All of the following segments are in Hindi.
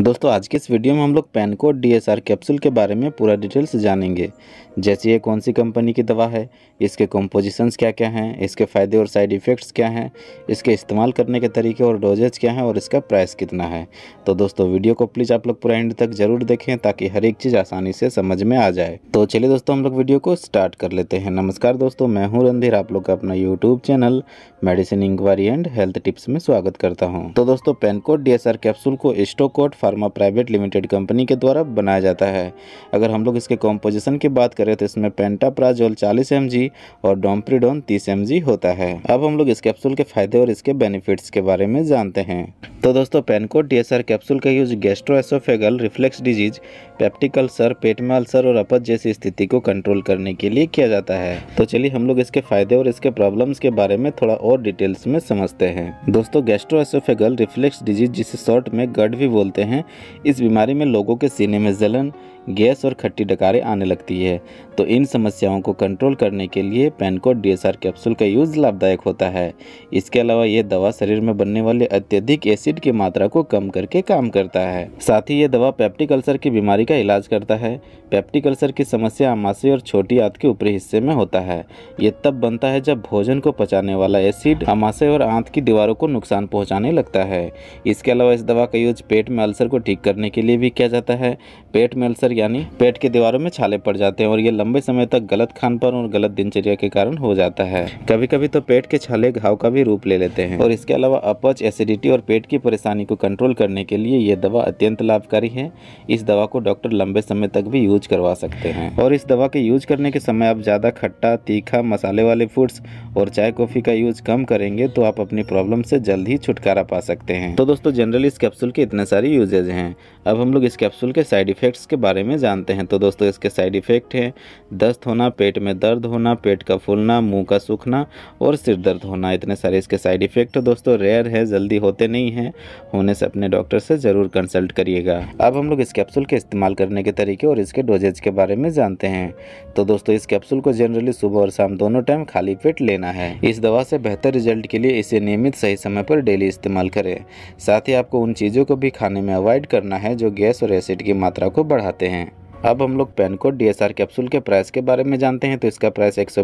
दोस्तों आज के इस वीडियो में हम लोग पैनकोड डीएसआर कैप्सूल के बारे में पूरा डिटेल्स जानेंगे जैसे ये कौन सी कंपनी की दवा है इसके कॉम्पोजिशंस क्या क्या हैं इसके फ़ायदे और साइड इफ़ेक्ट्स क्या हैं इसके इस्तेमाल करने के तरीके और डोजेज क्या हैं और इसका प्राइस कितना है तो दोस्तों वीडियो को प्लीज़ आप लोग पूरा एंड तक ज़रूर देखें ताकि हर एक चीज़ आसानी से समझ में आ जाए तो चलिए दोस्तों हम लोग वीडियो को स्टार्ट कर लेते हैं नमस्कार दोस्तों मैं हूँ रणधीर आप लोग का अपना YouTube channel medicine inquiry and health tips में स्वागत करता हूँ तो दोस्तों कोड डी कैप्सूल को स्टोकोड फार्मा प्राइवेट लिमिटेड कंपनी के द्वारा बनाया जाता है अगर हम लोग इसके कॉम्पोजिशन की बात करें तो इसमें पेंटाप्राजोल चालीस एम और डोम्प्रीडोन तीस एम होता है अब हम लोग इस कैप्सूल के फायदे और इसके बेनिफिट्स के बारे में जानते हैं तो दोस्तों पेनकोड डी कैप्सूल का use gastroesophageal reflex disease peptic ulcer पेट में अल्सर और अपज जैसी स्थिति को कंट्रोल करने के लिए किया जाता है तो चलिए हम लोग इसके फायदे और इसके प्रॉब्लम्स के बारे में थोड़ा और डिटेल्स में समझते हैं दोस्तों गैस्ट्रोएसोफेगल रिफ्लेक्स डिजीज जिसे शॉर्ट में गड भी बोलते हैं हैं इस बीमारी में लोगों के सीने में जलन गैस और खट्टी डकारें आने लगती है तो इन समस्याओं को कंट्रोल करने के लिए पेनकोड डीएसआर कैप्सूल का यूज़ लाभदायक होता है इसके अलावा यह दवा शरीर में बनने वाले अत्यधिक एसिड की मात्रा को कम करके काम करता है साथ ही ये दवा पेप्टिक अल्सर की बीमारी का इलाज करता है पेप्टिक अल्सर की समस्या आमाशय और छोटी आंत के ऊपरी हिस्से में होता है ये तब बनता है जब भोजन को पचाने वाला एसिड आमाशय और आंत की दीवारों को नुकसान पहुँचाने लगता है इसके अलावा इस दवा का यूज पेट में अल्सर अल्सर को ठीक करने के लिए भी किया जाता है पेट में अल्सर यानी पेट की दीवारों में छाले पड़ जाते हैं और ये लंबे समय तक गलत खान पर और गलत दिनचर्या के कारण हो जाता है कभी कभी तो पेट के छाले घाव का भी रूप ले लेते हैं और इसके अलावा अपच एसिडिटी और पेट की परेशानी को कंट्रोल करने के लिए ये दवा अत्यंत लाभकारी है इस दवा को डॉक्टर लंबे समय तक भी यूज करवा सकते हैं और इस दवा के यूज करने के समय आप ज़्यादा खट्टा तीखा मसाले वाले फूड्स और चाय कॉफ़ी का यूज कम करेंगे तो आप अपनी प्रॉब्लम से जल्द ही छुटकारा पा सकते हैं तो दोस्तों जनरली इस कैप्सूल के इतने सारे यूज डिजीज़ हैं अब हम लोग इस कैप्सूल के साइड इफ़ेक्ट्स के बारे में जानते हैं तो दोस्तों इसके साइड इफ़ेक्ट हैं दस्त होना पेट में दर्द होना पेट का फूलना मुंह का सूखना और सिर दर्द होना इतने सारे इसके साइड इफ़ेक्ट दोस्तों रेयर है जल्दी होते नहीं हैं होने से अपने डॉक्टर से ज़रूर कंसल्ट करिएगा अब हम लोग इस कैप्सूल के इस्तेमाल करने के तरीके और इसके डोजेज के बारे में जानते हैं तो दोस्तों इस कैप्सूल को जनरली सुबह और शाम दोनों टाइम खाली पेट लेना है इस दवा से बेहतर रिजल्ट के लिए इसे नियमित सही समय पर डेली इस्तेमाल करें साथ ही आपको उन चीज़ों को भी खाने में अवॉइड करना है जो गैस और एसिड की मात्रा को बढ़ाते हैं अब हम लोग पेनकोड डी कैप्सूल के प्राइस के बारे में जानते हैं तो इसका प्राइस एक सौ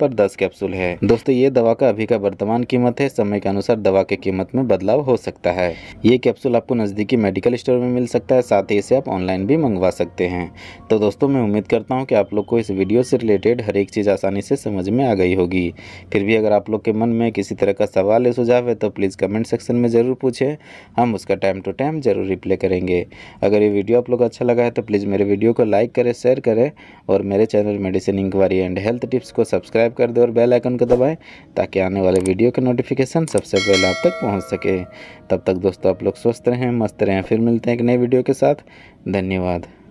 पर दस कैप्सूल है दोस्तों ये दवा का अभी का वर्तमान कीमत है समय के अनुसार दवा की कीमत में बदलाव हो सकता है ये कैप्सूल आपको नज़दीकी मेडिकल स्टोर में मिल सकता है साथ ही इसे आप ऑनलाइन भी मंगवा सकते हैं तो दोस्तों मैं उम्मीद करता हूँ कि आप लोग को इस वीडियो से रिलेटेड हर एक चीज़ आसानी से समझ में आ गई होगी फिर भी अगर आप लोग के मन में किसी तरह का सवाल या सुझाव है तो प्लीज़ कमेंट सेक्शन में ज़रूर पूछें हम उसका टाइम टू टाइम ज़रूर रिप्लाई करेंगे अगर ये वीडियो आप लोग अच्छा लगा है तो प्लीज़ मेरे वीडियो वीडियो को लाइक करें शेयर करें और मेरे channel medicine inquiry and health tips को सब्सक्राइब कर दें और बेल आइकन को दबाएं ताकि आने वाले वीडियो के नोटिफिकेशन सबसे पहले आप तक पहुंच सके तब तक दोस्तों आप लोग स्वस्थ रहें मस्त रहें फिर मिलते हैं एक नए वीडियो के साथ धन्यवाद